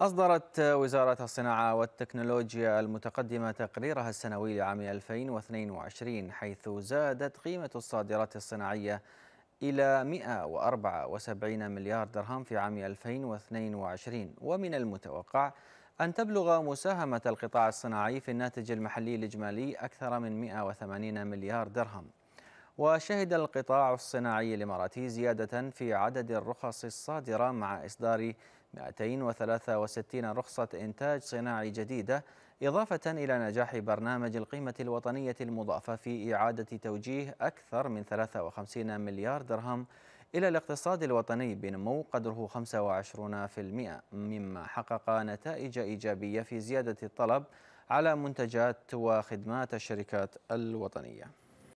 أصدرت وزارة الصناعة والتكنولوجيا المتقدمة تقريرها السنوي لعام 2022 حيث زادت قيمة الصادرات الصناعية إلى 174 مليار درهم في عام 2022 ومن المتوقع أن تبلغ مساهمة القطاع الصناعي في الناتج المحلي الإجمالي أكثر من 180 مليار درهم وشهد القطاع الصناعي الإماراتي زيادة في عدد الرخص الصادرة مع إصدار 263 رخصة إنتاج صناعي جديدة إضافة إلى نجاح برنامج القيمة الوطنية المضافة في إعادة توجيه أكثر من 53 مليار درهم إلى الاقتصاد الوطني بنمو قدره 25% مما حقق نتائج إيجابية في زيادة الطلب على منتجات وخدمات الشركات الوطنية